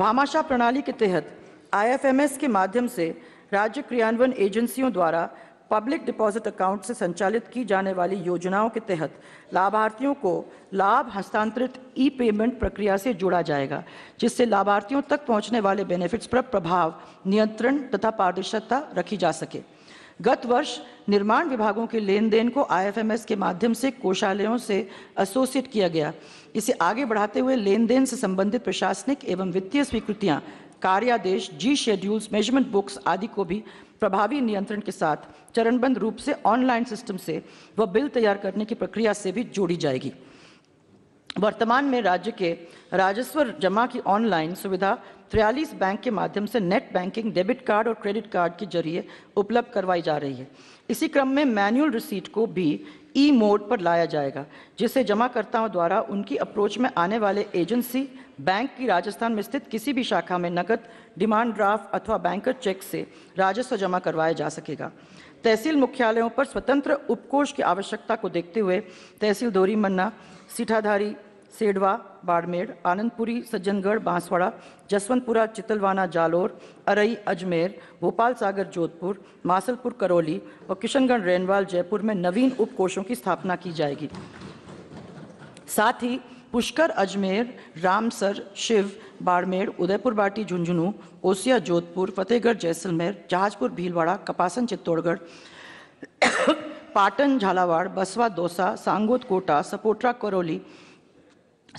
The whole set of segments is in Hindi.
भामाशाह प्रणाली के तहत आईएफएमएस के माध्यम से राज्य क्रियान्वयन एजेंसियों द्वारा पब्लिक डिपॉजिट अकाउंट से संचालित की जाने वाली योजनाओं के तहत लाभार्थियों को लाभ हस्तांतरित ई पेमेंट प्रक्रिया से जोड़ा जाएगा जिससे लाभार्थियों तक पहुंचने वाले बेनिफिट्स पर प्रभाव नियंत्रण तथा पारदर्शिता रखी जा सके गत वर्ष निर्माण विभागों के लेन देन को आईएफएमएस के माध्यम से कोषालयों से एसोसिएट किया गया इसे आगे बढ़ाते हुए लेन देन से संबंधित प्रशासनिक एवं वित्तीय स्वीकृतियां कार्यादेश जी शेड्यूल्स मेजरमेंट बुक्स आदि को भी प्रभावी नियंत्रण के साथ चरणबद्ध रूप से ऑनलाइन सिस्टम से व बिल तैयार करने की प्रक्रिया से भी जोड़ी जाएगी वर्तमान में राज्य के राजस्व जमा की ऑनलाइन सुविधा त्रियालीस बैंक के माध्यम से नेट बैंकिंग डेबिट कार्ड और क्रेडिट कार्ड के जरिए उपलब्ध करवाई जा रही है इसी क्रम में मैनुअल रिसीट को भी ई e मोड पर लाया जाएगा जिससे जमाकर्ताओं द्वारा उनकी अप्रोच में आने वाले एजेंसी बैंक की राजस्थान में स्थित किसी भी शाखा में नकद डिमांड ड्राफ्ट अथवा बैंकर चेक से राजस्व जमा करवाया जा सकेगा तहसील मुख्यालयों पर स्वतंत्र उपकोष की आवश्यकता को देखते हुए तहसील दोरी मन्ना सीठाधारी सेडवा बाड़मेर आनंदपुरी सज्जनगढ़ बांसवाड़ा जसवंतपुरा चितलवाना जालोर अरई अजमेर भोपाल सागर जोधपुर मासलपुर करौली और किशनगढ़ रेनवाल जयपुर में नवीन उपकोषों की स्थापना की जाएगी साथ ही पुष्कर अजमेर रामसर शिव बाड़मेर उदयपुर बाटी झुंझुनू ओसिया जोधपुर फतेहगढ़ जैसलमेर जहाजपुर भीलवाड़ा कपासन चित्तौड़गढ़ पाटन झालावाड़ बसवा दौसा सांगोद कोटा सपोटरा करौली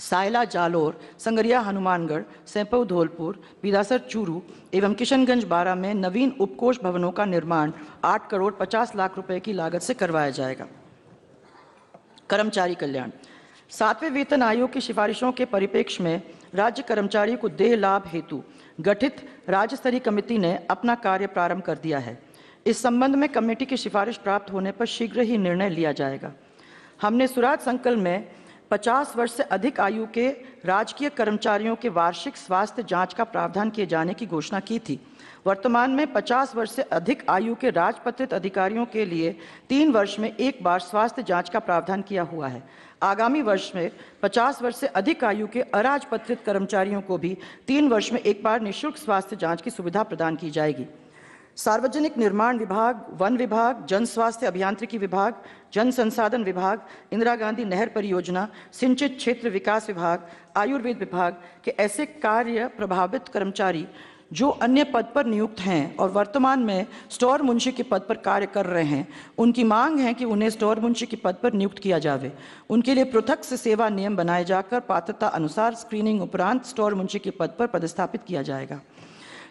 सायला जालोर संगरिया हनुमानगढ़ सैंपव धौलपुर बिदासर चूरू एवं किशनगंज बारा में नवीन उपकोष भवनों का निर्माण 8 करोड़ 50 लाख रुपए की लागत से करवाया जाएगा कर्मचारी कल्याण सातवें वेतन आयोग की सिफारिशों के परिप्रेक्ष्य में राज्य कर्मचारियों को देह लाभ हेतु गठित राज्य स्तरीय कमेटी ने अपना कार्य प्रारंभ कर दिया है इस संबंध में कमेटी की सिफारिश प्राप्त होने पर शीघ्र ही निर्णय लिया जाएगा हमने सुराज संकल्प में पचास वर्ष से अधिक आयु के राजकीय कर्मचारियों के वार्षिक स्वास्थ्य जांच का प्रावधान किए जाने की घोषणा की थी वर्तमान में 50 वर्ष से अधिक आयु के राजपत्रित अधिकारियों के लिए तीन वर्ष में एक बार स्वास्थ्य जांच का प्रावधान किया हुआ है आगामी वर्ष में 50 वर्ष से अधिक आयु के अराजपत्रित कर्मचारियों को भी तीन वर्ष में एक बार निःशुल्क स्वास्थ्य जाँच की सुविधा प्रदान की जाएगी सार्वजनिक निर्माण विभाग वन विभाग जन स्वास्थ्य अभियांत्रिकी विभाग जन संसाधन विभाग इंदिरा गांधी नहर परियोजना सिंचित क्षेत्र विकास विभाग आयुर्वेद विभाग के ऐसे कार्य प्रभावित कर्मचारी जो अन्य पद पर नियुक्त हैं और वर्तमान में स्टोर मुंशी के पद पर कार्य कर रहे हैं उनकी मांग है कि उन्हें स्टोर मुंशी के पद पर नियुक्त किया जावे उनके लिए पृथक से सेवा नियम बनाए जाकर पात्रता अनुसार स्क्रीनिंग उपरांत स्टोर मुंशी के पद पर पदस्थापित किया जाएगा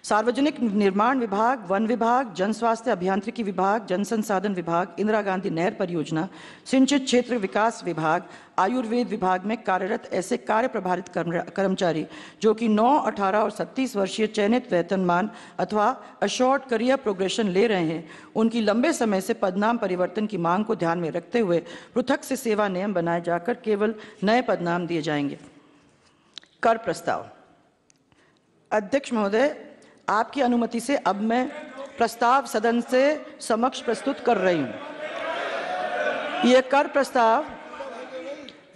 सार्वजनिक निर्माण विभाग वन विभाग जन स्वास्थ्य अभियांत्रिकी विभाग जन संसाधन विभाग इंदिरा गांधी नहर परियोजना सिंचित क्षेत्र विकास विभाग आयुर्वेद विभाग में कार्यरत ऐसे कार्य प्रभारित कर्मचारी जो कि 9, 18 और 36 वर्षीय चयनित वेतनमान अथवा अशॉर्ट करियर प्रोग्रेशन ले रहे हैं उनकी लंबे समय से पदनाम परिवर्तन की मांग को ध्यान में रखते हुए पृथक से सेवा नियम बनाए जाकर केवल नए पदनाम दिए जाएंगे कर प्रस्ताव अध्यक्ष महोदय आपकी अनुमति से अब मैं प्रस्ताव सदन से समक्ष प्रस्तुत कर रही हूँ ये कर प्रस्ताव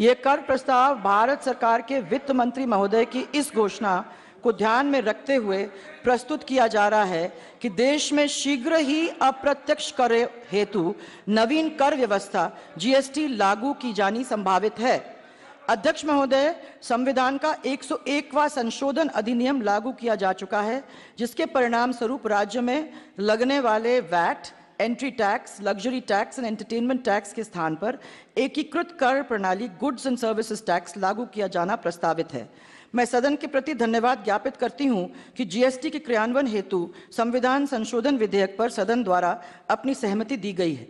ये कर प्रस्ताव भारत सरकार के वित्त मंत्री महोदय की इस घोषणा को ध्यान में रखते हुए प्रस्तुत किया जा रहा है कि देश में शीघ्र ही अप्रत्यक्ष कर हेतु नवीन कर व्यवस्था जीएसटी लागू की जानी संभावित है अध्यक्ष महोदय संविधान का 101वां संशोधन अधिनियम लागू किया जा चुका है जिसके परिणाम स्वरूप राज्य में लगने वाले VAT entry tax luxury tax and entertainment tax के स्थान पर एकीकृत कर प्रणाली गुड्स एंड सर्विसेज टैक्स लागू किया जाना प्रस्तावित है मैं सदन के प्रति धन्यवाद ज्ञापित करती हूं कि जीएसटी के क्रियान्वयन हेतु संविधान संशोधन विधेयक पर सदन द्वारा अपनी सहमति दी गई है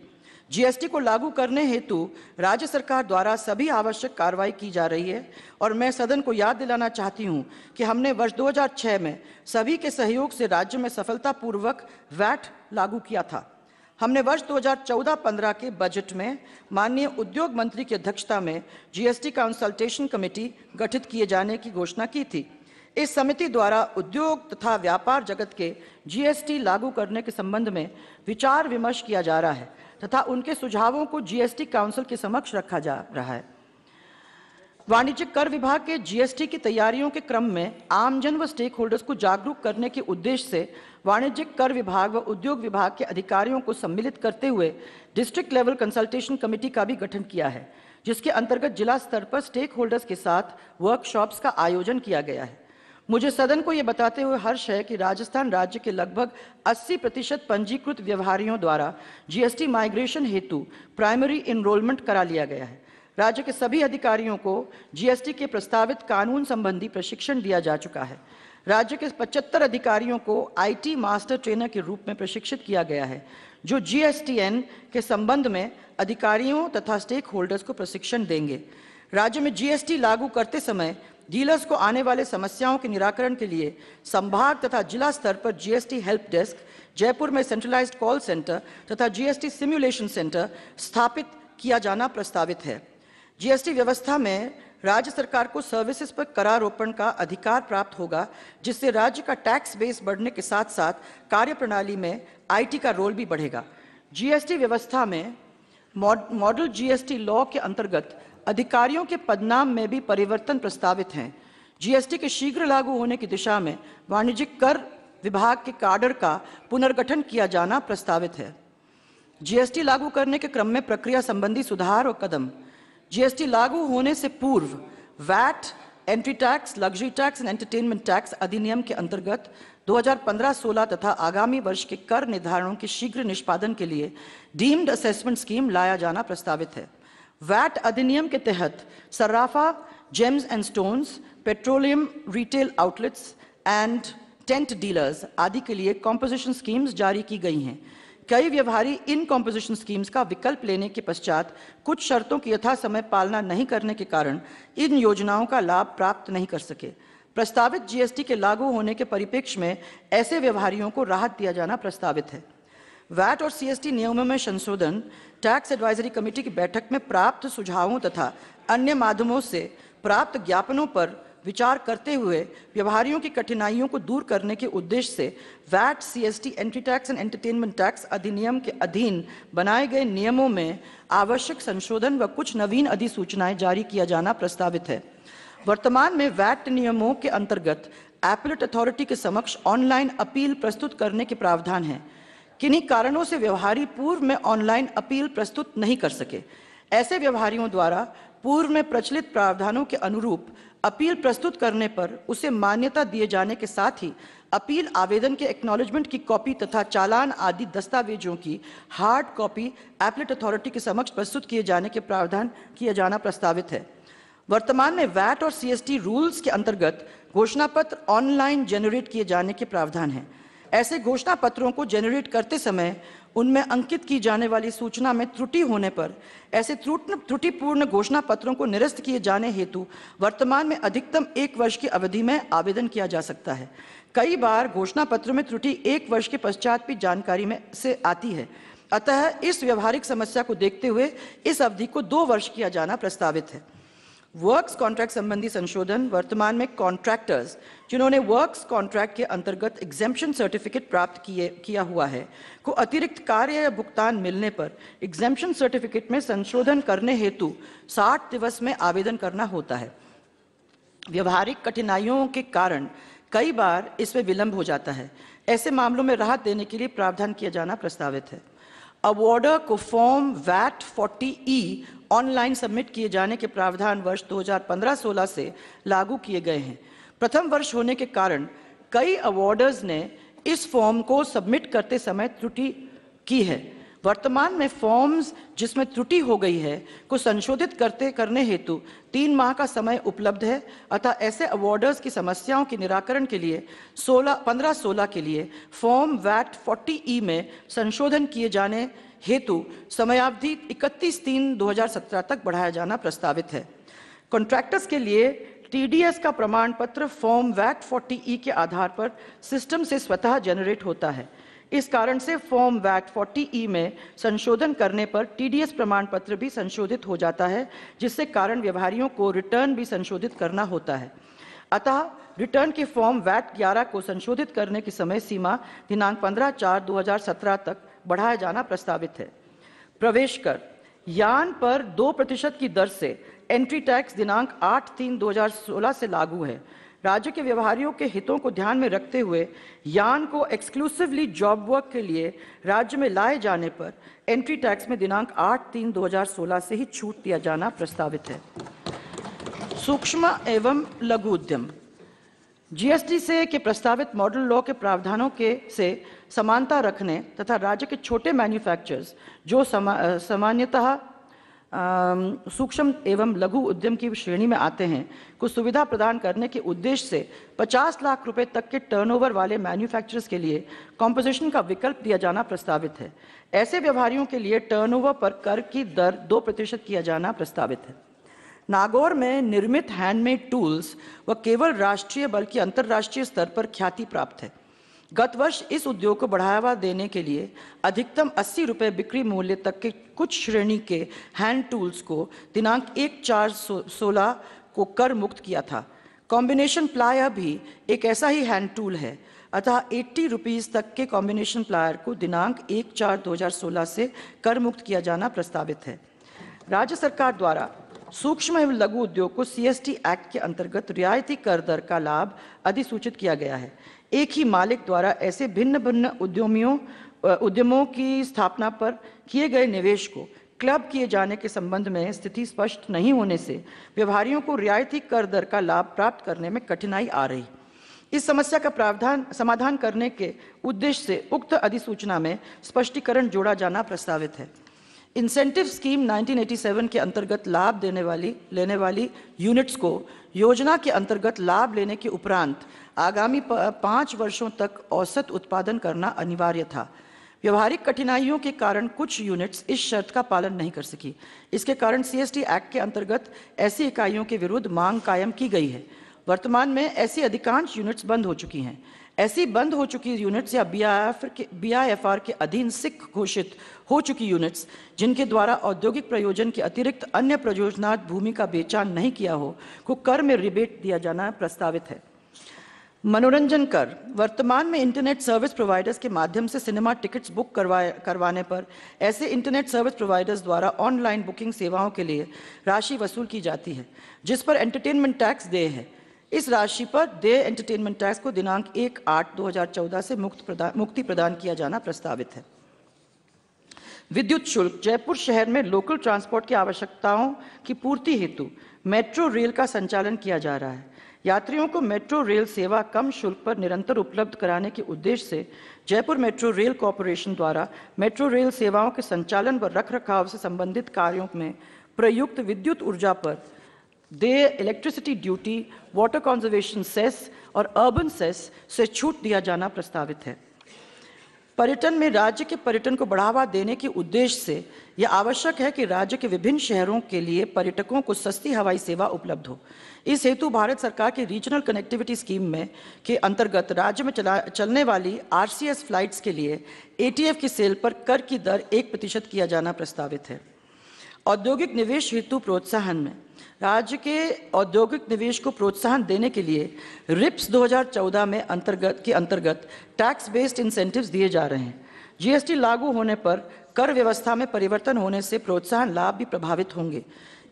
जीएसटी को लागू करने हेतु राज्य सरकार द्वारा सभी आवश्यक कार्रवाई की जा रही है और मैं सदन को याद दिलाना चाहती हूं कि हमने वर्ष 2006 में सभी के सहयोग से राज्य में सफलतापूर्वक वैट लागू किया था हमने वर्ष 2014-15 के बजट में माननीय उद्योग मंत्री की अध्यक्षता में जीएसटी कंसल्टेशन कमेटी गठित किए जाने की घोषणा की थी इस समिति द्वारा उद्योग तथा व्यापार जगत के जीएसटी लागू करने के संबंध में विचार विमर्श किया जा रहा है तथा उनके सुझावों को जीएसटी काउंसिल के समक्ष रखा जा रहा है वाणिज्य कर विभाग के जीएसटी की तैयारियों के क्रम में आमजन व स्टेक होल्डर्स को जागरूक करने के उद्देश्य से वाणिज्य कर विभाग व उद्योग विभाग के अधिकारियों को सम्मिलित करते हुए डिस्ट्रिक्ट लेवल कंसल्टेशन कमेटी का भी गठन किया है जिसके अंतर्गत जिला स्तर पर स्टेक होल्डर्स के साथ वर्कशॉप्स का आयोजन किया गया है मुझे सदन को ये बताते हुए हर्ष है कि राजस्थान राज्य के लगभग 80 प्रतिशत पंजीकृत व्यवहारियों द्वारा जीएसटी माइग्रेशन हेतु प्राइमरी इनरोलमेंट करा लिया गया है राज्य के सभी अधिकारियों को जीएसटी के प्रस्तावित कानून संबंधी प्रशिक्षण दिया जा चुका है राज्य के 75 अधिकारियों को आईटी मास्टर ट्रेनर के रूप में प्रशिक्षित किया गया है जो जीएसटीएन के संबंध में अधिकारियों तथा स्टेक होल्डर्स को प्रशिक्षण देंगे राज्य में जीएसटी लागू करते समय डीलर्स को आने वाले समस्याओं के निराकरण के लिए संभाग तथा जिला स्तर पर जीएसटी हेल्प डेस्क जयपुर में सेंट्रलाइज्ड कॉल सेंटर तथा जीएसटी सिमुलेशन सेंटर स्थापित किया जाना प्रस्तावित है जीएसटी व्यवस्था में राज्य सरकार को सर्विसेज पर करारोपण का अधिकार प्राप्त होगा जिससे राज्य का टैक्स बेस बढ़ने के साथ साथ कार्यप्रणाली में आईटी का रोल भी बढ़ेगा जीएसटी व्यवस्था में मॉडल जीएसटी लॉ के अंतर्गत अधिकारियों के पदनाम में भी परिवर्तन प्रस्तावित हैं जीएसटी के शीघ्र लागू होने की दिशा में वाणिज्यिक कर विभाग के काडर का पुनर्गठन किया जाना प्रस्तावित है जीएसटी लागू करने के क्रम में प्रक्रिया संबंधी सुधार और कदम जीएसटी लागू होने से पूर्व VAT entry tax luxury tax and entertainment tax अधिनियम के अंतर्गत 2015-16 तथा आगामी वर्ष के कर निर्धारणों के शीघ्र निष्पादन के लिए डीम्ड असेसमेंट स्कीम लाया जाना प्रस्तावित है वैट अधिनियम के तहत सर्राफा gems and stones petroleum retail outlets and tent dealers आदि के लिए कॉम्पोजिशन स्कीम्स जारी की गई हैं कई व्यवहारी इन कॉम्पोजिशन स्कीम्स का विकल्प लेने के पश्चात कुछ शर्तों की यथासमय पालना नहीं करने के कारण इन योजनाओं का लाभ प्राप्त नहीं कर सके प्रस्तावित जीएसटी के लागू होने के परिप्रेक्ष्य में ऐसे व्यवहारियों को राहत दिया जाना प्रस्तावित है वैट और सीएसटी नियमों में संशोधन टैक्स एडवाइजरी कमेटी की बैठक में प्राप्त सुझावों तथा अन्य माध्यमों से प्राप्त ज्ञापनों पर विचार करते हुए व्यवहारियों की कठिनाइयों को दूर करने के उद्देश्य से VAT CST entry tax and entertainment tax अधिनियम के अधीन बनाए गए नियमों में आवश्यक संशोधन व कुछ नवीन अधिसूचनाएं जारी किया जाना प्रस्तावित है वर्तमान में वैट नियमों के अंतर्गत एपलेट अथॉरिटी के समक्ष ऑनलाइन अपील प्रस्तुत करने के प्रावधान हैं किन्हीं कारणों से व्यवहारी पूर्व में ऑनलाइन अपील प्रस्तुत नहीं कर सके ऐसे व्यवहारियों द्वारा पूर्व में प्रचलित प्रावधानों के अनुरूप अपील प्रस्तुत करने पर उसे मान्यता दिए जाने के साथ ही अपील आवेदन के एक्नॉलेजमेंट की कॉपी तथा चालान आदि दस्तावेजों की हार्ड कॉपी एप्लेट अथॉरिटी के समक्ष प्रस्तुत किए जाने के प्रावधान किया जाना प्रस्तावित है वर्तमान में वैट और सीएसटी रूल्स के अंतर्गत घोषणा पत्र ऑनलाइन जनरेट किए जाने के प्रावधान हैं ऐसे घोषणा पत्रों को जेनरेट करते समय उनमें अंकित की जाने वाली सूचना में त्रुटि होने पर ऐसे त्रुटिपूर्ण घोषणा पत्रों को निरस्त किए जाने हेतु वर्तमान में अधिकतम एक वर्ष की अवधि में आवेदन किया जा सकता है कई बार घोषणा पत्र में त्रुटि एक वर्ष के पश्चात भी जानकारी में से आती है अतः इस व्यवहारिक समस्या को देखते हुए इस अवधि को दो वर्ष किया जाना प्रस्तावित है वर्क्स कॉन्ट्रैक्ट संबंधी संशोधन वर्तमान में कॉन्ट्रैक्टर्स जिन्होंने वर्क्स कॉन्ट्रैक्ट के अंतर्गत एग्जेम्पन सर्टिफिकेट प्राप्त किए किया हुआ है को अतिरिक्त कार्य या भुगतान मिलने पर एग्जेम्पन सर्टिफिकेट में संशोधन करने हेतु 60 दिवस में आवेदन करना होता है व्यवहारिक कठिनाइयों के कारण कई बार इसमें विलंब हो जाता है ऐसे मामलों में राहत देने के लिए प्रावधान किया जाना प्रस्तावित है अवॉर्डर को form VAT 40 E online submit किए जाने के प्रावधान वर्ष 2015-16 से लागू किए गए हैं प्रथम वर्ष होने के कारण कई अवार्डर्स ने इस फॉर्म को सबमिट करते समय त्रुटि की है वर्तमान में फॉर्म्स जिसमें त्रुटि हो गई है को संशोधित करते करने हेतु तीन माह का समय उपलब्ध है अतः ऐसे अवार्डर्स की समस्याओं के निराकरण के लिए 16 पंद्रह सोलह के लिए फॉर्म वैट 40 ई में संशोधन किए जाने हेतु समयावधि 31 तीन 2017 तक बढ़ाया जाना प्रस्तावित है कॉन्ट्रैक्टर्स के लिए टीडीएस का प्रमाण पत्र फॉर्म वैट ई e के आधार पर सिस्टम से स्वतः जनरेट होता है इस कारण से फॉर्म वैट ई में संशोधन करने पर टीडीएस प्रमाण पत्र भी संशोधित हो जाता है जिससे कारण व्यवहारियों को रिटर्न भी संशोधित करना होता है अतः रिटर्न के फॉर्म वैट 11 को संशोधित करने की समय सीमा दिनांक 15 चार 2017 तक बढ़ाया जाना प्रस्तावित है प्रवेश कर यान पर दो प्रतिशत की दर से एंट्री टैक्स दिनांक आठ तीन दो हजार सोलह से लागू है राज्य के व्यवहारियों के हितों को ध्यान में रखते हुए यान को एक्सक्लूसिवली जॉब वर्क के लिए राज्य में लाए जाने पर एंट्री टैक्स में दिनांक आठ तीन दो हजार सोलह से ही छूट दिया जाना प्रस्तावित है सूक्ष्म एवं लघु उद्यम जीएसटी से के प्रस्तावित मॉडल लॉ के प्रावधानों के से समानता रखने तथा राज्य के छोटे मैन्युफैक्चरर्स जो समा, सामान्यतः सूक्ष्म एवं लघु उद्यम की श्रेणी में आते हैं को सुविधा प्रदान करने के उद्देश्य से 50 लाख रुपए तक के टर्नओवर वाले मैन्युफैक्चरर्स के लिए कॉम्पोजिशन का विकल्प दिया जाना प्रस्तावित है ऐसे व्यवहारियों के लिए टर्नओवर पर कर की दर दो प्रतिशत किया जाना प्रस्तावित है नागौर में निर्मित हैंडमेड टूल्स व केवल राष्ट्रीय बल्कि अंतर्राष्ट्रीय स्तर पर ख्याति प्राप्त है गत वर्ष इस उद्योग को बढ़ावा देने के लिए अधिकतम अस्सी रुपये बिक्री मूल्य तक के कुछ श्रेणी के हैंड टूल्स को दिनांक एक चार सो, सोलह को कर मुक्त किया था कॉम्बिनेशन प्लायर भी एक ऐसा ही हैंड टूल है अतः एट्टी रुपीज़ तक के कॉम्बिनेशन प्लायर को दिनांक एक चार 2016 से कर मुक्त किया जाना प्रस्तावित है राज्य सरकार द्वारा सूक्ष्म एवं लघु उद्योग को सीएसटी एक्ट के अंतर्गत रियायती कर दर का लाभ अधिसूचित किया गया है एक ही मालिक द्वारा ऐसे भिन्न भिन्न उद्यमियों उद्यमों की स्थापना पर किए गए निवेश को क्लब किए जाने के संबंध में स्थिति स्पष्ट नहीं होने से व्यवहारियों को रियायती कर दर का लाभ प्राप्त करने में कठिनाई आ रही इस समस्या का प्रावधान समाधान करने के उद्देश्य से उक्त अधिसूचना में स्पष्टीकरण जोड़ा जाना प्रस्तावित है इंसेंटिव स्कीम 1987 के अंतर्गत लाभ देने वाली लेने वाली यूनिट्स को योजना के अंतर्गत लाभ लेने के उपरांत आगामी पाँच वर्षों तक औसत उत्पादन करना अनिवार्य था व्यवहारिक कठिनाइयों के कारण कुछ यूनिट्स इस शर्त का पालन नहीं कर सकी इसके कारण सीएसटी एक्ट के अंतर्गत ऐसी इकाइयों के विरुद्ध मांग कायम की गई है वर्तमान में ऐसी अधिकांश यूनिट्स बंद हो चुकी हैं ऐसी बंद हो चुकी यूनिट्स या बी आई एफ के अधीन सिख घोषित हो चुकी यूनिट्स जिनके द्वारा औद्योगिक प्रयोजन के अतिरिक्त अन्य प्रयोजनार्थ भूमि का बेचान नहीं किया हो को कर में रिबेट दिया जाना प्रस्तावित है मनोरंजन कर वर्तमान में इंटरनेट सर्विस प्रोवाइडर्स के माध्यम से सिनेमा टिकट्स बुक करवाए करवाने पर ऐसे इंटरनेट सर्विस प्रोवाइडर्स द्वारा ऑनलाइन बुकिंग सेवाओं के लिए राशि वसूल की जाती है जिस पर एंटरटेनमेंट टैक्स देय है इस राशि पर देय एंटरटेनमेंट टैक्स को दिनांक एक आठ दो हजार चौदह से मुक्त प्रदा, मुक्ति प्रदान किया जाना प्रस्तावित है विद्युत शुल्क जयपुर शहर में लोकल ट्रांसपोर्ट की आवश्यकताओं की पूर्ति हेतु मेट्रो रेल का संचालन किया जा रहा है यात्रियों को मेट्रो रेल सेवा कम शुल्क पर निरंतर उपलब्ध कराने के उद्देश्य से जयपुर मेट्रो रेल कॉरपोरेशन द्वारा मेट्रो रेल सेवाओं के संचालन व रखरखाव से संबंधित कार्यों में प्रयुक्त विद्युत ऊर्जा पर देय electricity duty water conservation cess और अर्बन सेस से छूट दिया जाना प्रस्तावित है पर्यटन में राज्य के पर्यटन को बढ़ावा देने के उद्देश्य से यह आवश्यक है कि राज्य के विभिन्न शहरों के लिए पर्यटकों को सस्ती हवाई सेवा उपलब्ध हो इस हेतु भारत सरकार की रीजनल कनेक्टिविटी स्कीम में के अंतर्गत राज्य में चला चलने वाली आरसीएस फ्लाइट्स के लिए एटीएफ की सेल पर कर की दर एक प्रतिशत किया जाना प्रस्तावित है औद्योगिक निवेश हेतु प्रोत्साहन में राज्य के औद्योगिक निवेश को प्रोत्साहन देने के लिए रिप्स 2014 में अंतर्गत के अंतर्गत टैक्स बेस्ड इंसेंटिव्स दिए जा रहे हैं जीएसटी लागू होने पर कर व्यवस्था में परिवर्तन होने से प्रोत्साहन लाभ भी प्रभावित होंगे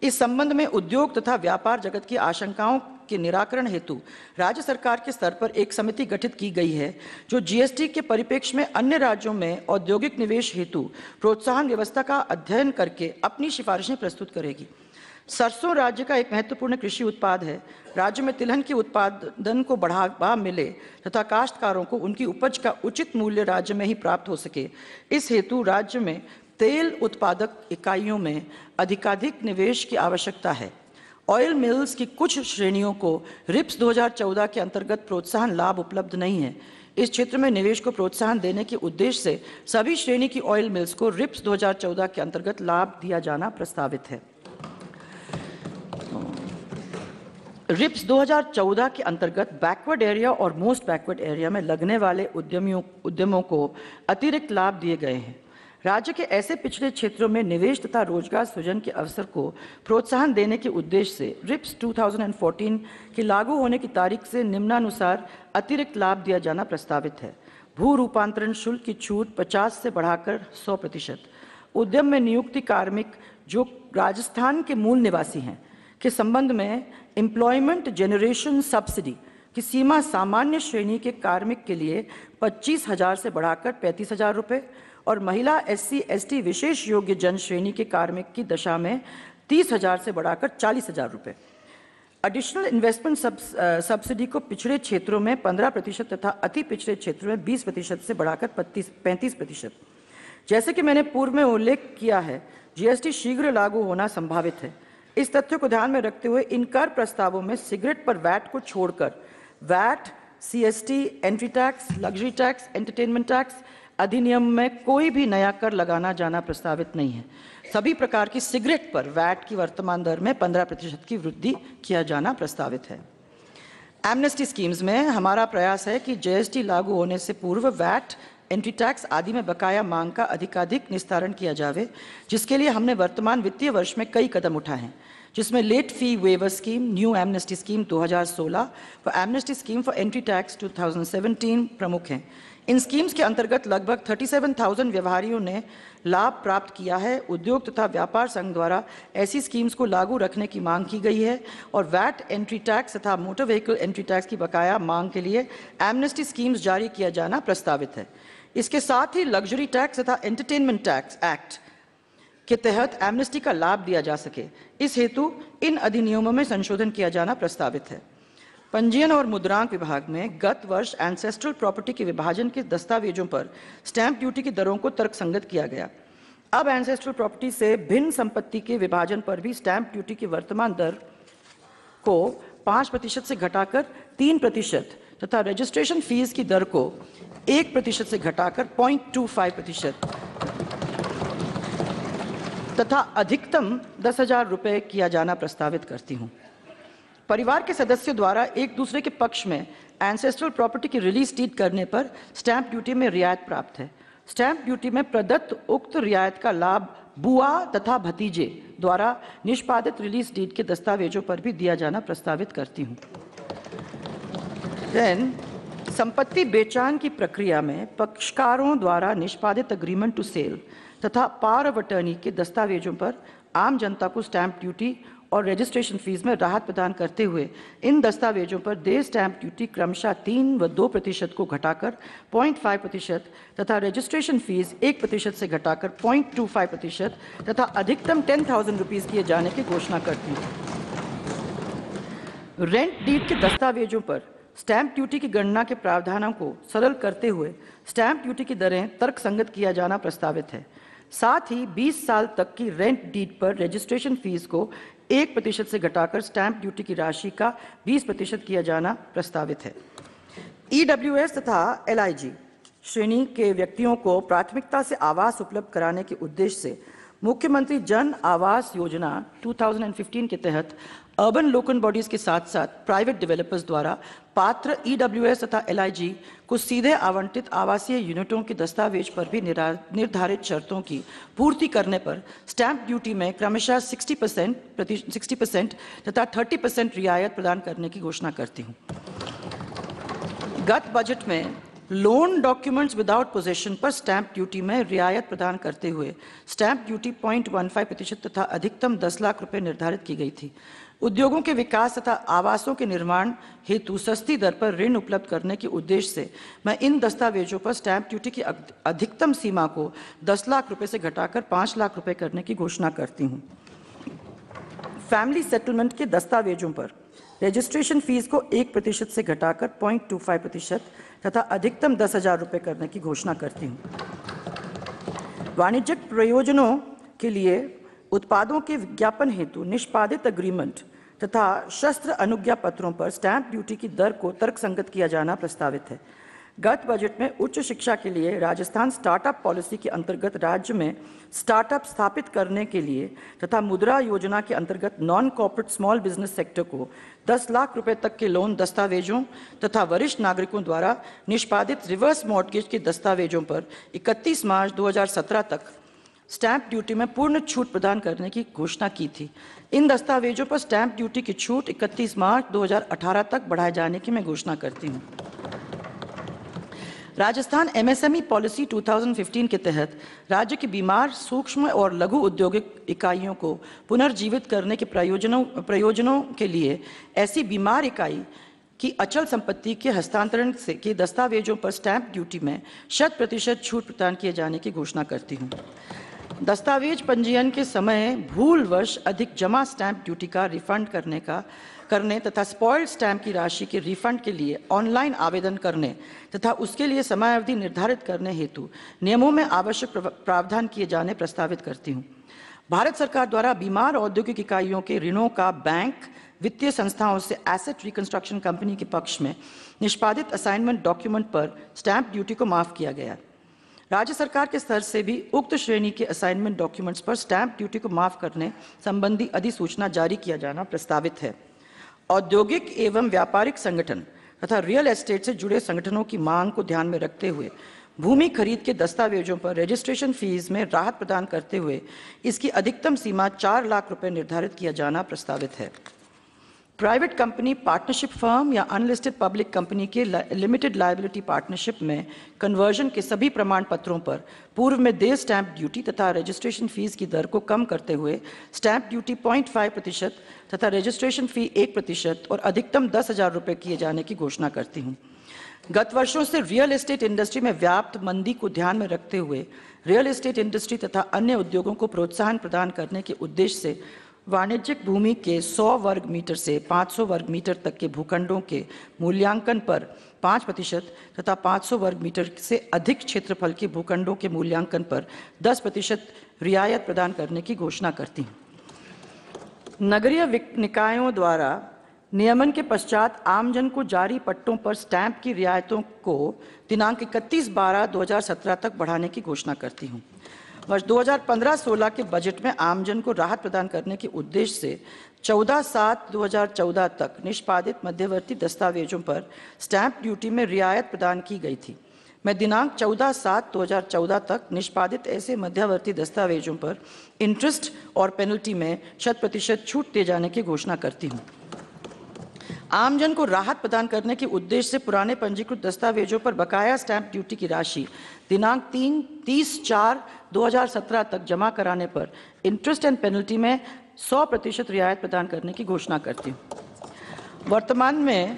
इस संबंध में उद्योग तथा व्यापार जगत की आशंकाओं के निराकरण हेतु राज्य सरकार के स्तर पर एक समिति गठित की गई है जो जीएसटी के परिपेक्ष में अन्य राज्यों में औद्योगिक निवेश हेतु प्रोत्साहन व्यवस्था का अध्ययन करके अपनी सिफारिशें प्रस्तुत करेगी सरसों राज्य का एक महत्वपूर्ण कृषि उत्पाद है राज्य में तिलहन के उत्पादन को बढ़ावा मिले तथा काश्तकारों को उनकी उपज का उचित मूल्य राज्य में ही प्राप्त हो सके इस हेतु राज्य में तेल उत्पादक इकाइयों में अधिकाधिक निवेश की आवश्यकता है ऑयल मिल्स की कुछ श्रेणियों को रिप्स 2014 के अंतर्गत प्रोत्साहन लाभ उपलब्ध नहीं है इस क्षेत्र में निवेश को प्रोत्साहन देने के उद्देश्य से सभी श्रेणी की ऑयल मिल्स को रिप्स 2014 के अंतर्गत लाभ दिया जाना प्रस्तावित है रिप्स 2014 के अंतर्गत बैकवर्ड एरिया और मोस्ट बैकवर्ड एरिया में लगने वाले उद्यमियों उद्यमों को अतिरिक्त लाभ दिए गए हैं राज्य के ऐसे पिछड़े क्षेत्रों में निवेश तथा रोजगार सृजन के अवसर को प्रोत्साहन देने के उद्देश्य से रिप्स 2014 के लागू होने की तारीख से निम्नानुसार अतिरिक्त लाभ दिया जाना प्रस्तावित है भू रूपांतरण शुल्क की छूट 50 से बढ़ाकर 100 प्रतिशत उद्यम में नियुक्ति कार्मिक जो राजस्थान के मूल निवासी हैं के संबंध में एम्प्लॉयमेंट जेनरेशन सब्सिडी की सीमा सामान्य श्रेणी के कार्मिक के लिए पच्चीस हजार से बढ़ाकर पैंतीस हजार रुपये और महिला एस सी विशेष योग्य जन श्रेणी के कार्मिक की दशा में तीस हजार से बढ़ाकर चालीस हजार रुपये एडिशनल इन्वेस्टमेंट सब्सिडी को पिछड़े क्षेत्रों में 15 प्रतिशत तथा अति पिछड़े क्षेत्रों में 20 प्रतिशत से बढ़ाकर पैंतीस प्रतिशत जैसे कि मैंने पूर्व में उल्लेख किया है जीएसटी शीघ्र लागू होना संभावित है इस तथ्य को ध्यान में रखते हुए इन कर प्रस्तावों में सिगरेट पर वैट को छोड़कर VAT CST entry tax luxury tax entertainment tax अधिनियम में कोई भी नया कर लगाना जाना प्रस्तावित नहीं है सभी प्रकार की सिगरेट पर वैट की वर्तमान दर में 15 प्रतिशत की वृद्धि किया जाना प्रस्तावित है एमनेस्टी स्कीम्स में हमारा प्रयास है कि जीएसटी लागू होने से पूर्व वैट एंट्री टैक्स आदि में बकाया मांग का अधिकाधिक निस्तारण किया जावे जिसके लिए हमने वर्तमान वित्तीय वर्ष में कई कदम उठाए हैं जिसमें late fee waiver scheme new amnesty scheme 2016 व amnesty scheme for entry tax 2017 प्रमुख हैं इन स्कीम्स के अंतर्गत लगभग 37,000 व्यवहारियों ने लाभ प्राप्त किया है उद्योग तथा व्यापार संघ द्वारा ऐसी स्कीम्स को लागू रखने की मांग की गई है और वैट एंट्री टैक्स तथा मोटर व्हीकल एंट्री टैक्स की बकाया मांग के लिए एमनेस्टी स्कीम्स जारी किया जाना प्रस्तावित है इसके साथ ही लग्जरी टैक्स तथा एंटरटेनमेंट टैक्स एक्ट के तहत एमनेस्टी का लाभ दिया जा सके इस हेतु इन अधिनियमों में संशोधन किया जाना प्रस्तावित है पंजीयन और मुद्रांक विभाग में गत वर्ष एंसेस्ट्रल प्रॉपर्टी के विभाजन के दस्तावेजों पर स्टैंप ड्यूटी की दरों को तर्कसंगत किया गया अब एंसेस्ट्रल प्रॉपर्टी से भिन्न संपत्ति के विभाजन पर भी स्टैंप ड्यूटी की वर्तमान दर को पाँच प्रतिशत से घटाकर तीन प्रतिशत तथा रजिस्ट्रेशन फीस की दर को एक प्रतिशत से घटाकर पॉइंट टू फाइव प्रतिशत तथा अधिकतम दस हजार रुपये किया जाना प्रस्तावित करती हूँ परिवार के सदस्यों द्वारा एक दूसरे के पक्ष में एंसेस्ट्रल प्रॉपर्टी की रिलीज डीड करने पर स्टैंप ड्यूटी में रियायत प्राप्त है स्टैंप ड्यूटी में प्रदत्त उक्त रियायत का लाभ बुआ तथा भतीजे द्वारा निष्पादित रिलीज डीड के दस्तावेजों पर भी दिया जाना प्रस्तावित करती हूँ देन संपत्ति बेचान की प्रक्रिया में पक्षकारों द्वारा निष्पादित अग्रीमेंट टू सेल तथा पार ऑफ अटर्नी के दस्तावेजों पर आम जनता को स्टैंप ड्यूटी और रजिस्ट्रेशन फीस में राहत प्रदान करते हुए इन दस्तावेजों पर देय स्टैंप ड्यूटी क्रमशः तीन व दो प्रतिशत को घटाकर पॉइंट फाइव प्रतिशत तथा रजिस्ट्रेशन फीस एक प्रतिशत से घटाकर पॉइंट टू फाइव प्रतिशत तथा अधिकतम टेन थाउजेंड रुपीज़ किए जाने की घोषणा करती है रेंट डीड के दस्तावेजों पर स्टैंप ड्यूटी की गणना के प्रावधानों को सरल करते हुए स्टैंप ड्यूटी की दरें तर्क संगत किया जाना प्रस्तावित है साथ ही 20 साल तक की रेंट डीड पर रजिस्ट्रेशन फीस को एक प्रतिशत से घटाकर स्टैंप ड्यूटी की राशि का 20 प्रतिशत किया जाना प्रस्तावित है ईडब्ल्यूएस e तथा एलआईजी श्रेणी के व्यक्तियों को प्राथमिकता से आवास उपलब्ध कराने के उद्देश्य से मुख्यमंत्री जन आवास योजना 2015 के तहत अर्बन लोकल बॉडीज के साथ साथ प्राइवेट डेवलपर्स द्वारा पात्र ईडब्ल्यूएस e तथा एलआईजी को सीधे आवंटित आवासीय यूनिटों के दस्तावेज पर भी निर्धारित शर्तों की पूर्ति करने पर स्टैंप ड्यूटी में क्रमशः 60 परसेंट प्रति सिक्सटी परसेंट तथा 30 परसेंट रियायत प्रदान करने की घोषणा करती हूँ गत बजट में लोन डॉक्यूमेंट्स विदाउट पोजेशन पर स्टैंप ड्यूटी में रियायत प्रदान करते हुए स्टैंप ड्यूटी 0.15 प्रतिशत तथा अधिकतम 10 लाख रुपए निर्धारित की गई थी उद्योगों के विकास तथा आवासों के निर्माण हेतु सस्ती दर पर ऋण उपलब्ध करने के उद्देश्य से मैं इन दस्तावेजों पर स्टैंप ड्यूटी की अधिकतम सीमा को 10 लाख रुपए से घटाकर 5 लाख रुपए करने की घोषणा करती हूँ फैमिली सेटलमेंट के दस्तावेजों पर रजिस्ट्रेशन फीस को एक प्रतिशत से घटाकर पॉइंट टू फाइव प्रतिशत तथा अधिकतम दस हजार रुपये करने की घोषणा करती हूँ वाणिज्यिक प्रयोजनों के लिए उत्पादों के विज्ञापन हेतु निष्पादित अग्रीमेंट तथा शस्त्र अनुज्ञा पत्रों पर स्टैंप ड्यूटी की दर को तर्कसंगत किया जाना प्रस्तावित है गत बजट में उच्च शिक्षा के लिए राजस्थान स्टार्टअप पॉलिसी के अंतर्गत राज्य में स्टार्टअप स्थापित करने के लिए तथा मुद्रा योजना के अंतर्गत non corporate small business sector को 10 लाख रुपए तक के लोन दस्तावेजों तथा वरिष्ठ नागरिकों द्वारा निष्पादित रिवर्स मॉडगेज के दस्तावेजों पर 31 मार्च 2017 तक स्टैंप ड्यूटी में पूर्ण छूट प्रदान करने की घोषणा की थी इन दस्तावेजों पर स्टैंप ड्यूटी की छूट 31 मार्च 2018 तक बढ़ाए जाने की मैं घोषणा करती हूँ राजस्थान एमएसएमई पॉलिसी 2015 के तहत राज्य की बीमार सूक्ष्म और लघु औद्योगिक इकाइयों को पुनर्जीवित करने के प्रयोजनों प्रयोजनों के लिए ऐसी बीमार इकाई कि अचल संपत्ति के हस्तांतरण से के दस्तावेजों पर स्टैंप ड्यूटी में शत प्रतिशत छूट प्रदान किए जाने की घोषणा करती हूँ दस्तावेज पंजीयन के समय भूलवश अधिक जमा स्टैंप ड्यूटी का रिफंड करने का करने तथा स्पॉइल्ड स्टैंप की राशि के रिफंड के लिए ऑनलाइन आवेदन करने तथा उसके लिए समय अवधि निर्धारित करने हेतु नियमों में आवश्यक प्रावधान किए जाने प्रस्तावित करती हूँ भारत सरकार द्वारा बीमार औद्योगिक इकाइयों के ऋणों का बैंक वित्तीय संस्थाओं से एसेट रिकंस्ट्रक्शन कंपनी के पक्ष में निष्पादित असाइनमेंट डॉक्यूमेंट पर स्टैंप ड्यूटी को माफ किया गया राज्य सरकार के स्तर से भी उक्त श्रेणी के असाइनमेंट डॉक्यूमेंट्स पर स्टैंप ड्यूटी को माफ करने संबंधी अधिसूचना जारी किया जाना प्रस्तावित है औद्योगिक एवं व्यापारिक संगठन तथा रियल एस्टेट से जुड़े संगठनों की मांग को ध्यान में रखते हुए भूमि खरीद के दस्तावेजों पर रजिस्ट्रेशन फीस में राहत प्रदान करते हुए इसकी अधिकतम सीमा चार लाख रुपये निर्धारित किया जाना प्रस्तावित है प्राइवेट कंपनी पार्टनरशिप फर्म या अनलिस्टेड पब्लिक कंपनी के लिमिटेड लाइबिलिटी पार्टनरशिप में कन्वर्जन के सभी प्रमाण पत्रों पर पूर्व में देय स्टैंप ड्यूटी तथा रजिस्ट्रेशन फीस की दर को कम करते हुए स्टैंप ड्यूटी 0.5 प्रतिशत तथा रजिस्ट्रेशन फी एक प्रतिशत और अधिकतम दस हजार रुपये किए जाने की घोषणा करती हूँ गत वर्षों से रियल एस्टेट इंडस्ट्री में व्याप्त मंदी को ध्यान में रखते हुए रियल एस्टेट इंडस्ट्री तथा अन्य उद्योगों को प्रोत्साहन प्रदान करने के उद्देश्य से वाणिज्यिक भूमि के 100 वर्ग मीटर से 500 वर्ग मीटर तक के भूखंडों के मूल्यांकन पर 5 प्रतिशत तथा 500 वर्ग मीटर से अधिक क्षेत्रफल के भूखंडों के मूल्यांकन पर 10 प्रतिशत रियायत प्रदान करने की घोषणा करती हैं नगरीय निकायों द्वारा नियमन के पश्चात आमजन को जारी पट्टों पर स्टैंप की रियायतों को दिनांक इकतीस बारह 2017 तक बढ़ाने की घोषणा करती हूँ वर्ष 2015-16 के बजट में आमजन को राहत प्रदान करने के उद्देश्य से 14 सात 2014 तक निष्पादित मध्यवर्ती दस्तावेजों पर स्टैंप ड्यूटी में रियायत प्रदान की गई थी मैं दिनांक 14 सात 2014 तक निष्पादित ऐसे मध्यवर्ती दस्तावेजों पर इंटरेस्ट और पेनल्टी में शत प्रतिशत छूट दिए जाने की घोषणा करती हूँ आमजन को राहत प्रदान करने के उद्देश्य से पुराने पंजीकृत दस्तावेजों पर बकाया स्टैंप ड्यूटी की राशि दिनांक तीन तीस चार 2017 तक जमा कराने पर इंटरेस्ट एंड पेनल्टी में 100 प्रतिशत रियायत प्रदान करने की घोषणा करती हूँ वर्तमान में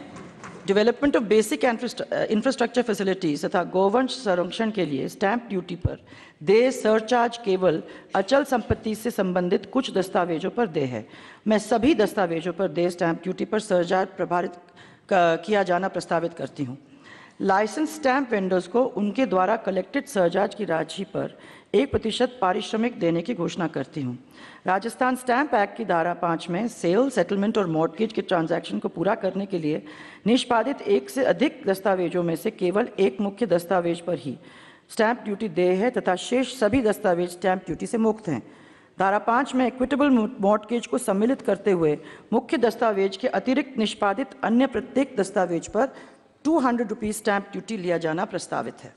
development of basic infrastructure facilities तथा गोवंश संरक्षण के लिए स्टैंप ड्यूटी पर दे सरचार्ज केवल अचल संपत्ति से संबंधित कुछ दस्तावेजों पर दे है मैं सभी दस्तावेजों पर दे स्टैंप ड्यूटी पर सरचार्ज प्रभारित किया जाना प्रस्तावित करती हूँ लाइसेंस स्टैंप वेंडर्स को उनके द्वारा कलेक्टेड सरचार्ज की राशि पर एक प्रतिशत पारिश्रमिक देने की घोषणा करती हूँ राजस्थान स्टैंप एक्ट की धारा पाँच में सेल सेटलमेंट और मॉडगेज के ट्रांजैक्शन को पूरा करने के लिए निष्पादित एक से अधिक दस्तावेजों में से केवल एक मुख्य दस्तावेज पर ही स्टैंप ड्यूटी देय है तथा शेष सभी दस्तावेज स्टैंप ड्यूटी से मुक्त हैं धारा पाँच में इक्विटेबल मॉडगेज को सम्मिलित करते हुए मुख्य दस्तावेज के अतिरिक्त निष्पादित अन्य प्रत्येक दस्तावेज पर two hundred rupees stamp duty लिया जाना प्रस्तावित है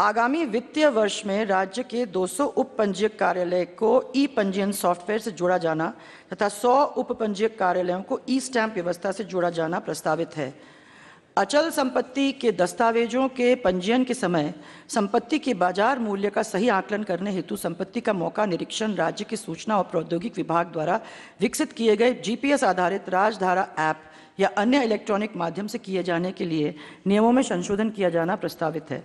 आगामी वित्तीय वर्ष में राज्य के 200 उप पंजीयक कार्यालय को ई पंजीयन सॉफ्टवेयर से जोड़ा जाना तथा 100 उप पंजीयक कार्यालयों को ई स्टैम्प व्यवस्था से जोड़ा जाना प्रस्तावित है अचल संपत्ति के दस्तावेजों के पंजीयन के समय संपत्ति के बाजार मूल्य का सही आकलन करने हेतु संपत्ति का मौका निरीक्षण राज्य के सूचना और प्रौद्योगिक विभाग द्वारा विकसित किए गए जीपीएस आधारित राजधारा ऐप या अन्य इलेक्ट्रॉनिक माध्यम से किए जाने के लिए नियमों में संशोधन किया जाना प्रस्तावित है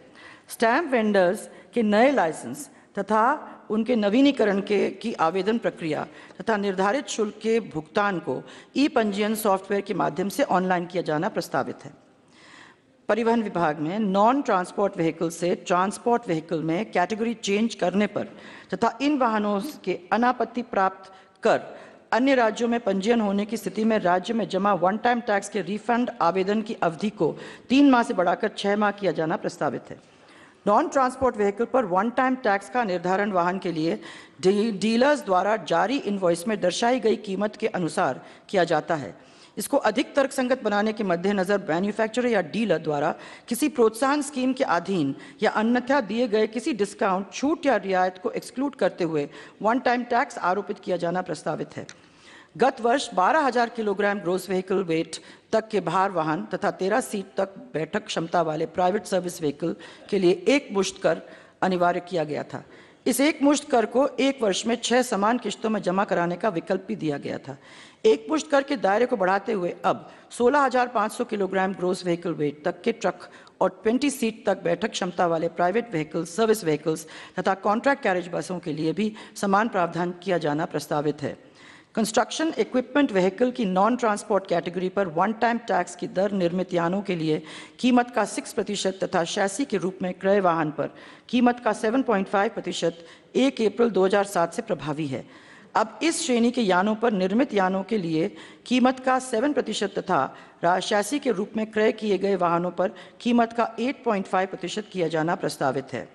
स्टैम्प वेंडर्स के नए लाइसेंस तथा उनके नवीनीकरण के की आवेदन प्रक्रिया तथा निर्धारित शुल्क के भुगतान को ई पंजीयन सॉफ्टवेयर के माध्यम से ऑनलाइन किया जाना प्रस्तावित है परिवहन विभाग में नॉन ट्रांसपोर्ट व्हीकल से ट्रांसपोर्ट व्हीकल में कैटेगरी चेंज करने पर तथा इन वाहनों के अनापत्ति प्राप्त कर अन्य राज्यों में पंजीयन होने की स्थिति में राज्य में जमा वन टाइम टैक्स के रिफंड आवेदन की अवधि को तीन माह से बढ़ाकर छः माह किया जाना प्रस्तावित है नॉन ट्रांसपोर्ट व्हीकल पर वन टाइम टैक्स का निर्धारण वाहन के लिए डीलर्स द्वारा जारी इन्वॉइस में दर्शाई गई कीमत के अनुसार किया जाता है इसको अधिक तर्कसंगत बनाने के मद्देनजर मैन्युफैक्चरर या डीलर द्वारा किसी प्रोत्साहन स्कीम के अधीन या अन्यथा दिए गए किसी डिस्काउंट छूट या रियायत को एक्सक्लूड करते हुए वन टाइम टैक्स आरोपित किया जाना प्रस्तावित है गत वर्ष 12,000 किलोग्राम ग्रोस व्हीकल वेट तक के भार वाहन तथा 13 सीट तक बैठक क्षमता वाले प्राइवेट सर्विस व्हीकल के लिए एक मुश्त कर अनिवार्य किया गया था इस एक मुश्त कर को एक वर्ष में छह समान किश्तों में जमा कराने का विकल्प भी दिया गया था एक मुश्त कर के दायरे को बढ़ाते हुए अब 16,500 किलोग्राम ग्रोस व्हीकल वेट तक के ट्रक और 20 सीट तक बैठक क्षमता वाले प्राइवेट व्हीकल सर्विस व्हीकल्स तथा कॉन्ट्रैक्ट कैरेज बसों के लिए भी समान प्रावधान किया जाना प्रस्तावित है कंस्ट्रक्शन इक्विपमेंट व्हीकल की नॉन ट्रांसपोर्ट कैटेगरी पर वन टाइम टैक्स की दर निर्मित यानों के लिए कीमत का 6 प्रतिशत तथा शैसी के रूप में क्रय वाहन पर कीमत का 7.5 प्रतिशत एक अप्रैल 2007 से प्रभावी है अब इस श्रेणी के यानों पर निर्मित यानों के लिए कीमत का 7 प्रतिशत तथा शैसी के रूप में क्रय किए गए वाहनों पर कीमत का 8.5 प्रतिशत किया जाना प्रस्तावित है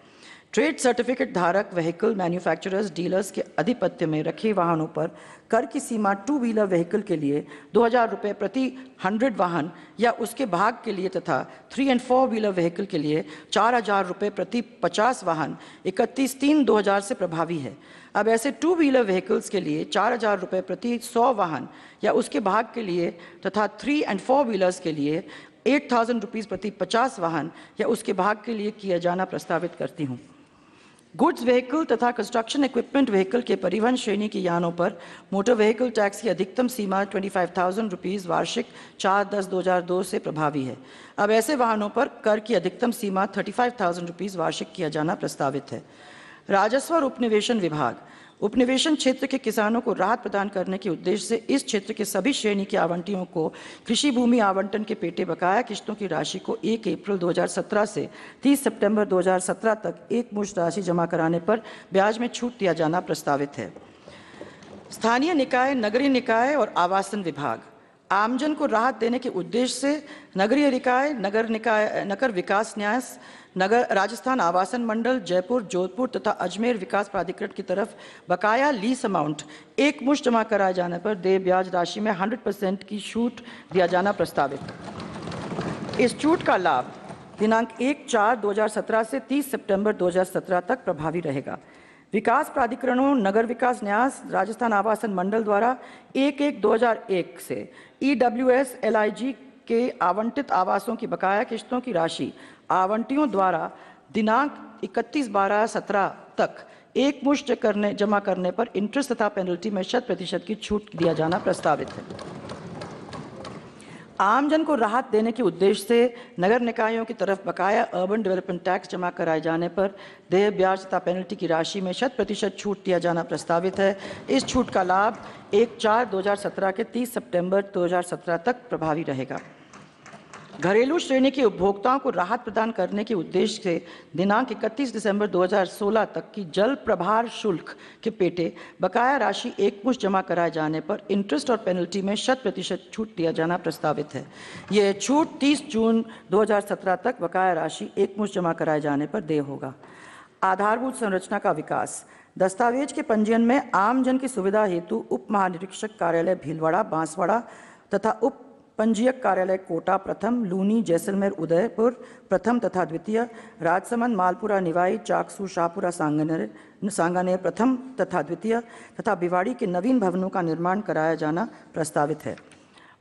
ट्रेड सर्टिफिकेट धारक व्हीकल मैन्युफैक्चरर्स डीलर्स के अधिपत्य में रखे वाहनों पर कर की सीमा टू व्हीलर व्हीकल के लिए दो हजार रुपये प्रति हंड्रेड वाहन या उसके भाग के लिए तथा three and four wheeler vehicle के लिए चार हजार रुपये प्रति पचास वाहन इकतीस तीन दो हजार से प्रभावी है अब ऐसे टू व्हीलर व्हीकल्स के लिए चार हजार रुपये प्रति सौ वाहन या उसके भाग के लिए तथा थ्री एंड फोर व्हीलर्स के लिए एट थाउजेंड रुपीज़ प्रति पचास वाहन या उसके भाग के लिए किया जाना प्रस्तावित करती हूँ गुड्स व्हीकल तथा कंस्ट्रक्शन इक्विपमेंट व्हीकल के परिवहन श्रेणी के यानों पर मोटर व्हीकल टैक्स की अधिकतम सीमा ट्वेंटी फाइव थाउजेंड रुपीज़ वार्षिक चार दस दो हज़ार दो से प्रभावी है अब ऐसे वाहनों पर कर की अधिकतम सीमा थर्टी फाइव थाउजेंड रुपीज़ वार्षिक किया जाना प्रस्तावित है राजस्व और उपनिवेशन विभाग उपनिवेशन क्षेत्र के किसानों को राहत प्रदान करने के उद्देश्य से इस क्षेत्र के सभी श्रेणी की आवंटियों को कृषि भूमि आवंटन के पेटे बकाया किश्तों की राशि को 1 अप्रैल 2017 से 30 सितंबर 2017 तक एक मुश्त राशि जमा कराने पर ब्याज में छूट दिया जाना प्रस्तावित है स्थानीय निकाय नगरीय निकाय और आवासन विभाग आमजन को राहत देने के उद्देश्य से नगरीय निकाय नगर निकाय नगर विकास न्यास नगर राजस्थान आवासन मंडल जयपुर जोधपुर तथा अजमेर विकास प्राधिकरण की तरफ बकाया लीस अमाउंट एक मुश्त जमा कराए जाने पर देय ब्याज राशि में 100 परसेंट की छूट दिया जाना प्रस्तावित इस छूट का लाभ दिनांक एक चार 2017 से 30 सितंबर 2017 तक प्रभावी रहेगा विकास प्राधिकरणों नगर विकास न्यास राजस्थान आवासन मंडल द्वारा एक एक दो से E W S L I G के आवंटित आवासों की बकाया किश्तों की राशि आवंटियों द्वारा दिनांक इकतीस बारह सत्रह तक एक मुश्त करने जमा करने पर इंटरेस्ट तथा पेनल्टी में शत प्रतिशत की छूट दिया जाना प्रस्तावित है आमजन को राहत देने के उद्देश्य से नगर निकायों की तरफ बकाया अर्बन डेवलपमेंट टैक्स जमा कराए जाने पर देय ब्याज तथा पेनल्टी की राशि में शत प्रतिशत छूट दिया जाना प्रस्तावित है इस छूट का लाभ एक चार 2017 के 30 सितंबर 2017 तक प्रभावी रहेगा घरेलू श्रेणी के उपभोक्ताओं को राहत प्रदान करने के उद्देश्य से दिनांक 31 दिसंबर 2016 तक की जल प्रभार शुल्क के पेटे बकाया राशि एकमुश्त जमा कराए जाने पर इंटरेस्ट और पेनल्टी में शत प्रतिशत छूट दिया जाना प्रस्तावित है यह छूट 30 जून 2017 तक बकाया राशि एकमुश्त जमा कराए जाने पर देय होगा आधारभूत संरचना का विकास दस्तावेज के पंजीयन में आमजन की सुविधा हेतु उप महानिरीक्षक कार्यालय भीलवाड़ा बांसवाड़ा तथा उप पंजीयक कार्यालय कोटा प्रथम लूनी जैसलमेर उदयपुर प्रथम तथा द्वितीय राजसमंद मालपुरा निवाई चाकसू शाहपुरा सांगनेर सांगानेर प्रथम तथा द्वितीय तथा भिवाड़ी के नवीन भवनों का निर्माण कराया जाना प्रस्तावित है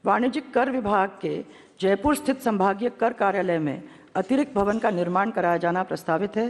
वाणिज्यिक कर विभाग के जयपुर स्थित संभागीय कर कार्यालय में अतिरिक्त भवन का निर्माण कराया जाना प्रस्तावित है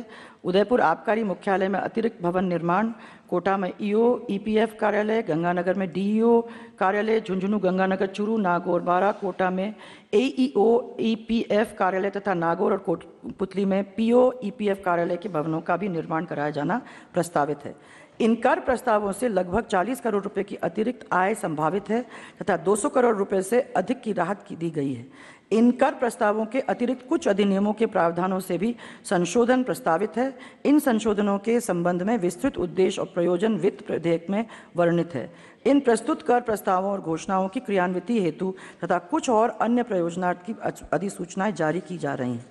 उदयपुर आबकारी मुख्यालय में अतिरिक्त भवन निर्माण कोटा में ईओ ईपीएफ कार्यालय गंगानगर में डीईओ कार्यालय झुंझुनू गंगानगर चुरू नागौर बारा कोटा में एईओ ईपीएफ कार्यालय तथा नागौर और कोट पुतली में पीओ ईपीएफ कार्यालय के भवनों का भी निर्माण कराया जाना प्रस्तावित है इन कर प्रस्तावों से लगभग 40 करोड़ रुपए की अतिरिक्त आय संभावित है तथा 200 करोड़ रुपए से अधिक की राहत की दी गई है इन कर प्रस्तावों के अतिरिक्त कुछ अधिनियमों के प्रावधानों से भी संशोधन प्रस्तावित है इन संशोधनों के संबंध में विस्तृत उद्देश्य और प्रयोजन वित्त विधेयक में वर्णित है इन प्रस्तुत कर प्रस्तावों और घोषणाओं की क्रियान्विति हेतु तथा कुछ और अन्य प्रयोजना की अधिसूचनाएं जारी की जा रही हैं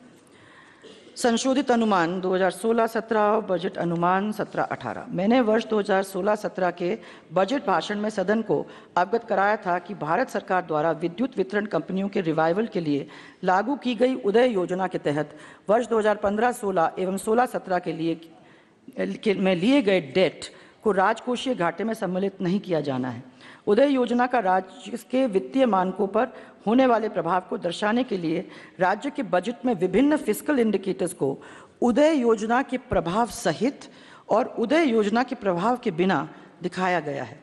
संशोधित अनुमान 2016-17 बजट अनुमान 17-18 मैंने वर्ष 2016-17 के बजट भाषण में सदन को अवगत कराया था कि भारत सरकार द्वारा विद्युत वितरण कंपनियों के रिवाइवल के लिए लागू की गई उदय योजना के तहत वर्ष 2015-16 एवं 16-17 के लिए के, में लिए गए डेट को राजकोषीय घाटे में सम्मिलित नहीं किया जाना है उदय योजना का राज्य के वित्तीय मानकों पर होने वाले प्रभाव को दर्शाने के लिए राज्य के बजट में विभिन्न फिजिकल इंडिकेटर्स को उदय योजना के प्रभाव सहित और उदय योजना के प्रभाव के बिना दिखाया गया है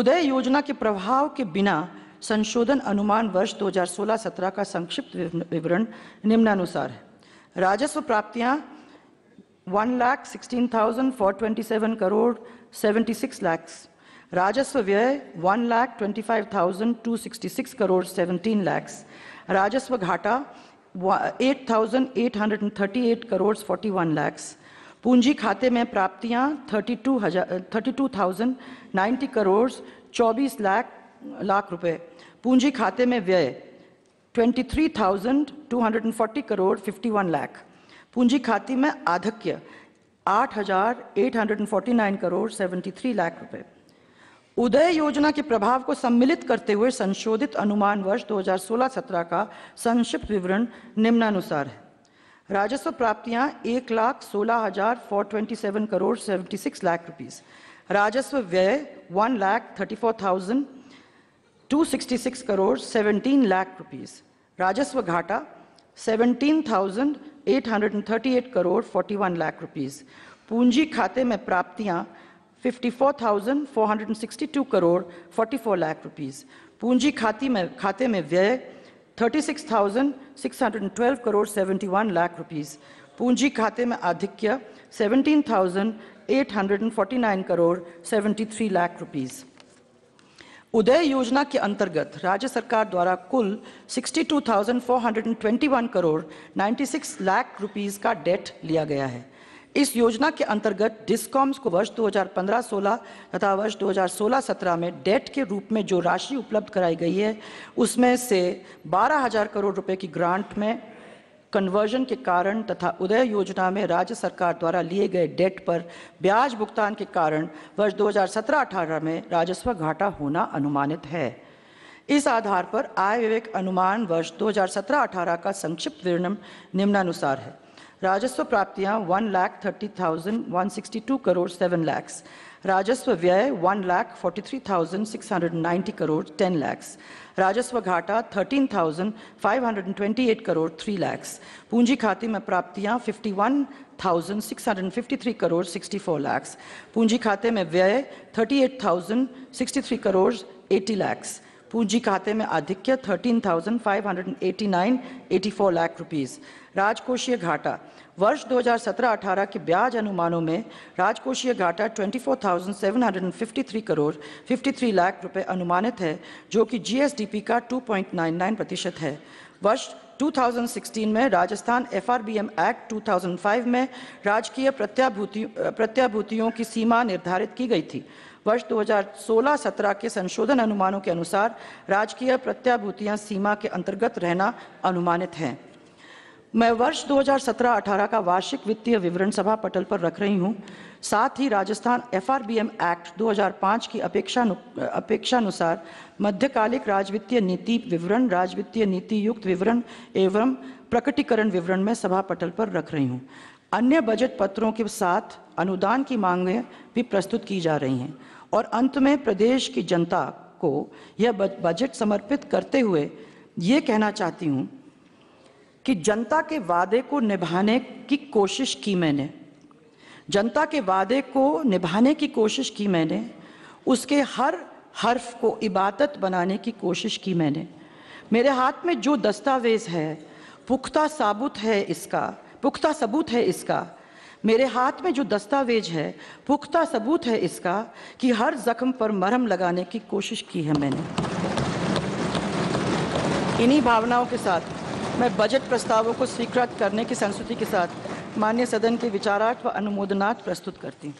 उदय योजना के प्रभाव के बिना संशोधन अनुमान वर्ष 2016-17 का संक्षिप्त विवरण निम्नानुसार है राजस्व प्राप्तियां one lakh sixteen thousand four twenty seven crore seventy six lakhs राजस्व व्यय one lakh twenty five thousand two sixty six crore seventeen lakhs राजस्व घाटा eight thousand eight hundred and thirty eight crore forty one lakhs पूंजी खाते में प्राप्तियां थर्टी टू हजार thirty two thousand ninety crore चौबीस लाख लाख रुपए पूंजी खाते में व्यय twenty three thousand two hundred and forty crore fifty one lakh पूंजी खाते में आधक्य आठ हजार eight hundred and forty nine crore seventy three lakh रुपये उदय योजना के प्रभाव को सम्मिलित करते हुए संशोधित अनुमान वर्ष 2016-17 का संक्षिप्त विवरण निम्नानुसार है राजस्व प्राप्तियां एक लाख सोलह हजार four twenty seven crore seventy six lakh rupees राजस्व व्यय one lakh thirty four thousand two sixty six crore seventeen lakh rupees राजस्व घाटा seventeen thousand eight hundred and thirty eight crore forty one lakh rupees पूंजी खाते में प्राप्तियां 54,462 करोड़ 44 लाख रुपीस पूंजी खाती में खाते में व्यय 36,612 करोड़ 71 लाख रुपीस पूंजी खाते में आधिक्य 17,849 करोड़ 73 लाख रुपीस उदय योजना के अंतर्गत राज्य सरकार द्वारा कुल 62,421 करोड़ 96 लाख रुपीस का डेट लिया गया है इस योजना के अंतर्गत डिस्कॉम्स को वर्ष 2015-16 तथा वर्ष 2016-17 में डेट के रूप में जो राशि उपलब्ध कराई गई है उसमें से 12,000 करोड़ रुपए की ग्रांट में कन्वर्जन के कारण तथा उदय योजना में राज्य सरकार द्वारा लिए गए डेट पर ब्याज भुगतान के कारण वर्ष 2017-18 में राजस्व घाटा होना अनुमानित है इस आधार पर आय विवेक अनुमान वर्ष 2017-18 का संक्षिप्त विवरण निम्नानुसार है राजस्व प्राप्तियां one lakh thirty thousand one sixty two crore seven lakhs राजस्व व्यय one lakh forty three thousand six hundred ninety crore ten lakhs राजस्व घाटा thirteen thousand five hundred twenty eight crore three lakhs पूंजी खाते में प्राप्तियां fifty one thousand six hundred fifty three crore sixty four lakhs पूंजी खाते में व्यय thirty eight thousand sixty three crore eighty lakhs पूंजी खाते में आधिक्य 13,589.84 लाख रुपीस राजकोषीय घाटा वर्ष 2017-18 के ब्याज अनुमानों में राजकोषीय घाटा 24,753 करोड़ 53 लाख रुपए अनुमानित है जो कि जीएसडीपी का 2.99 प्रतिशत है वर्ष 2016 में राजस्थान एफआरबीएम एक्ट 2005 में राजकीय प्रत्याभूति प्रत्याभूतियों की सीमा निर्धारित की गई थी वर्ष 2016-17 के संशोधन अनुमानों के अनुसार राजकीय प्रत्याभूतियां सीमा के अंतर्गत रहना अनुमानित है मैं वर्ष 2017-18 का वार्षिक वित्तीय विवरण सभा पटल पर रख रही हूं साथ ही राजस्थान एफआरबीएम एक्ट 2005 की अपेक्षा अपेक्षानुसार मध्यकालिक राजवित्तीय नीति विवरण राजवित्तीय नीति युक्त विवरण एवं प्रकटीकरण विवरण में सभा पटल पर रख रही हूं अन्य बजट पत्रों के साथ अनुदान की मांगें भी प्रस्तुत की जा रही हैं और अंत में प्रदेश की जनता को यह बजट समर्पित करते हुए ये कहना चाहती हूँ कि जनता के वादे को निभाने की कोशिश की मैंने जनता के वादे को निभाने की कोशिश की मैंने उसके हर हर्फ को इबादत बनाने की कोशिश की मैंने मेरे हाथ में जो दस्तावेज़ है पुख्ता साबुत है इसका पुख्ता सबूत है इसका मेरे हाथ में जो दस्तावेज है पुख्ता सबूत है इसका कि हर जख्म पर मरहम लगाने की कोशिश की है मैंने इन्हीं भावनाओं के साथ मैं बजट प्रस्तावों को स्वीकृत करने की संस्कृति के साथ मान्य सदन के विचारार्थ व अनुमोदनार्थ प्रस्तुत करती हूँ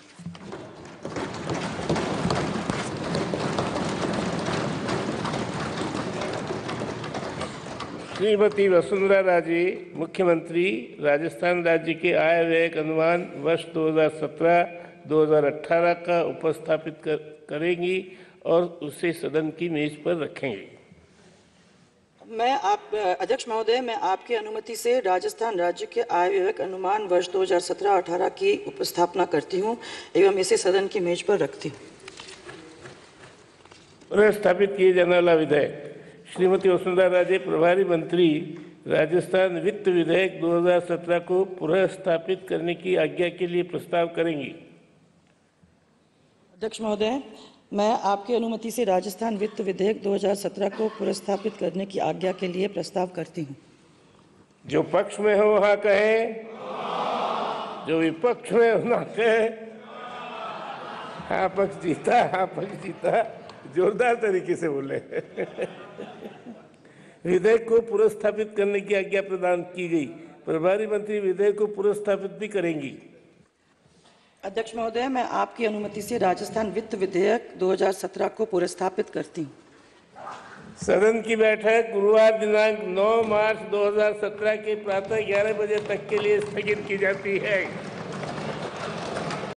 श्रीमती वसुंधरा राजे मुख्यमंत्री राजस्थान राज्य के आय व्यय अनुमान वर्ष 2017-2018 का उपस्थापित कर, करेंगी और उसे सदन की मेज पर रखेंगे मैं आप अध्यक्ष महोदय मैं आपकी अनुमति से राजस्थान राज्य के आय विवेक अनुमान वर्ष 2017-18 की उपस्थापना करती हूं एवं इसे सदन की मेज पर रखती हूं स्थापित किए जाने वाला विधेयक श्रीमती वसुंधरा राजे प्रभारी मंत्री राजस्थान वित्त विधेयक 2017 को पुनः स्थापित करने की आज्ञा के लिए प्रस्ताव करेंगी अध्यक्ष महोदय मैं आपकी अनुमति से राजस्थान वित्त विधेयक 2017 को पुरस्थापित करने की आज्ञा के लिए प्रस्ताव करती हूँ जो पक्ष में हो वहाँ कहे जो विपक्ष में हो ना कहे हाँ पक्ष जीता हाँ पक्ष जीता जोरदार तरीके से बोले विधेयक को पुरस्थापित करने की आज्ञा प्रदान की गई प्रभारी मंत्री विधेयक को पुरस्थापित भी करेंगी अध्यक्ष महोदय मैं आपकी अनुमति से राजस्थान वित्त विधेयक 2017 को पुरस्थापित करती हूँ सदन की बैठक गुरुवार दिनांक 9 मार्च 2017 के प्रातः 11 बजे तक के लिए स्थगित की जाती है